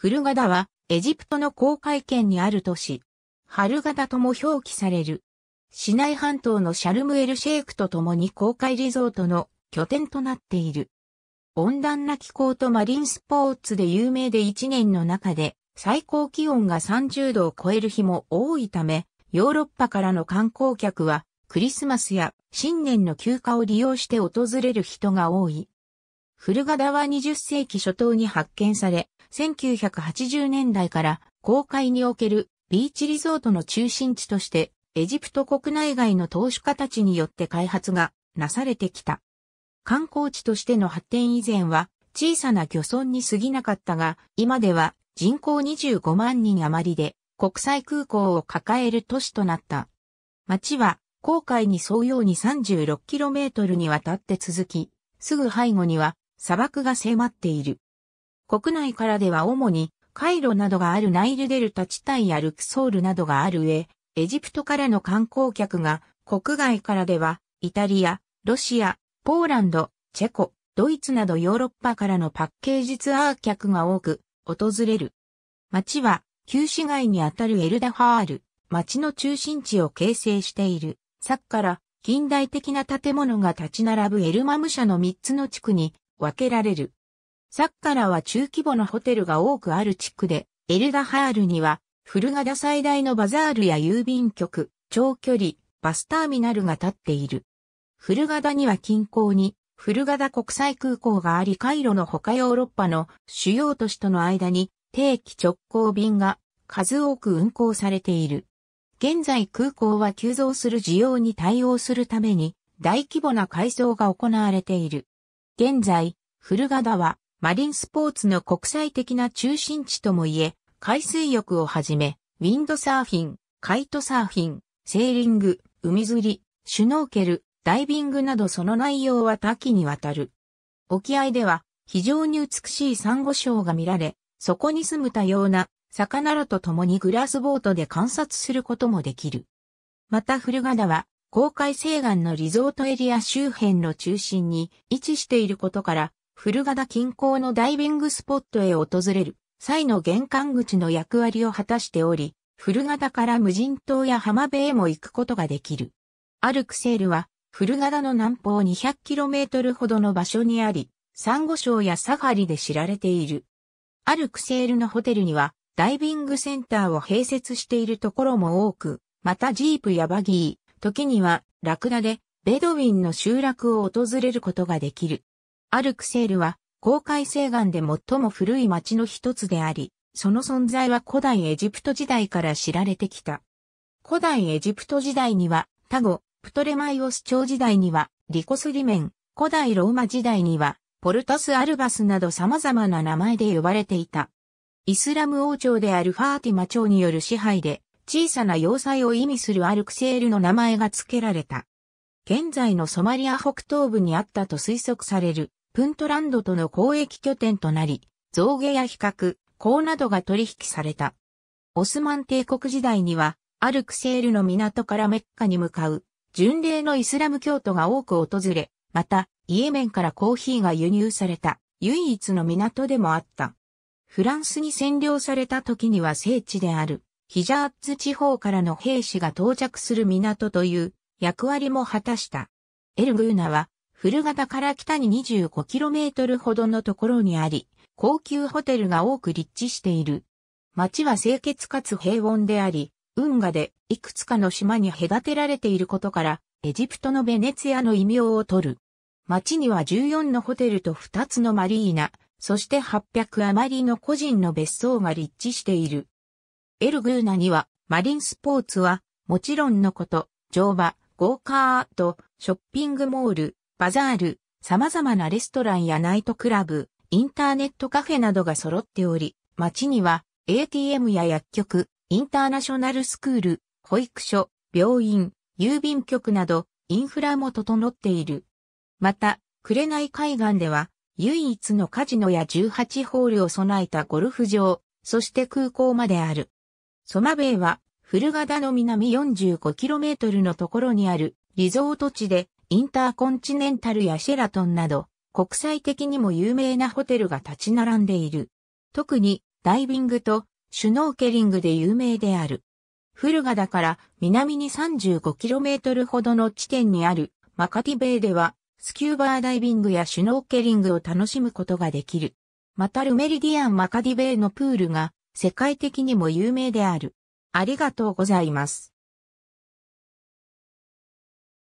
古ガダは、エジプトの航海圏にある都市。ハルガダとも表記される。市内半島のシャルムエルシェイクと共に公海リゾートの拠点となっている。温暖な気候とマリンスポーツで有名で1年の中で最高気温が30度を超える日も多いため、ヨーロッパからの観光客はクリスマスや新年の休暇を利用して訪れる人が多い。古田は20世紀初頭に発見され、1980年代から公開におけるビーチリゾートの中心地として、エジプト国内外の投資家たちによって開発がなされてきた。観光地としての発展以前は小さな漁村に過ぎなかったが、今では人口25万人余りで国際空港を抱える都市となった。町は航海に沿うように 36km にわたって続き、すぐ背後には砂漠が迫っている。国内からでは主に、カイロなどがあるナイルデルタ地帯やルクソールなどがある上、エジプトからの観光客が、国外からでは、イタリア、ロシア、ポーランド、チェコ、ドイツなどヨーロッパからのパッケージツアー客が多く訪れる。街は旧市街にあたるエルダファール、街の中心地を形成している。さっから近代的な建物が立ち並ぶエルマム社の3つの地区に分けられる。サッカラは中規模のホテルが多くある地区で、エルダハールには、古ガダ最大のバザールや郵便局、長距離、バスターミナルが建っている。古ガダには近郊に、古ガダ国際空港があり、カイロの他ヨーロッパの主要都市との間に、定期直行便が数多く運行されている。現在空港は急増する需要に対応するために、大規模な改装が行われている。現在、古田はマリンスポーツの国際的な中心地ともいえ、海水浴をはじめ、ウィンドサーフィン、カイトサーフィン、セーリング、海釣り、シュノーケル、ダイビングなどその内容は多岐にわたる。沖合では非常に美しいサンゴ礁が見られ、そこに住む多様な魚らと共にグラスボートで観察することもできる。また古田は公海西岸のリゾートエリア周辺の中心に位置していることから、古ガダ近郊のダイビングスポットへ訪れる際の玄関口の役割を果たしており、古ガダから無人島や浜辺へも行くことができる。アルクセールは、古ガダの南方 200km ほどの場所にあり、サンゴ礁やサファリで知られている。アルクセールのホテルには、ダイビングセンターを併設しているところも多く、またジープやバギー、時には、ラクダで、ベドウィンの集落を訪れることができる。アルクセールは、公海西岸で最も古い町の一つであり、その存在は古代エジプト時代から知られてきた。古代エジプト時代には、タゴ、プトレマイオス朝時代には、リコスリメン、古代ローマ時代には、ポルタス・アルバスなど様々な名前で呼ばれていた。イスラム王朝であるファーティマ朝による支配で、小さな要塞を意味するアルクセールの名前が付けられた。現在のソマリア北東部にあったと推測される、プントランドとの交易拠点となり、造毛や比較、港などが取引された。オスマン帝国時代には、アルクセールの港からメッカに向かう、巡礼のイスラム教徒が多く訪れ、また、イエメンからコーヒーが輸入された、唯一の港でもあった。フランスに占領された時には聖地である。ヒジャーツ地方からの兵士が到着する港という役割も果たした。エルグーナは、古型から北に 25km ほどのところにあり、高級ホテルが多く立地している。町は清潔かつ平穏であり、運河でいくつかの島に隔てられていることから、エジプトのベネツィアの異名を取る。町には14のホテルと2つのマリーナ、そして800余りの個人の別荘が立地している。エルグーナには、マリンスポーツは、もちろんのこと、乗馬、ゴーカート、ショッピングモール、バザール、様々なレストランやナイトクラブ、インターネットカフェなどが揃っており、街には ATM や薬局、インターナショナルスクール、保育所、病院、郵便局などインフラも整っている。また、紅海岸では唯一のカジノや18ホールを備えたゴルフ場、そして空港まである。ソマベイは、フルガダの南 45km のところにあるリゾート地で、インターコンチネンタルやシェラトンなど、国際的にも有名なホテルが立ち並んでいる。特に、ダイビングとシュノーケリングで有名である。フルガダから南に 35km ほどの地点にあるマカティベイでは、スキューバーダイビングやシュノーケリングを楽しむことができる。またルメリディアンマカディベイのプールが世界的にも有名である。ありがとうございます。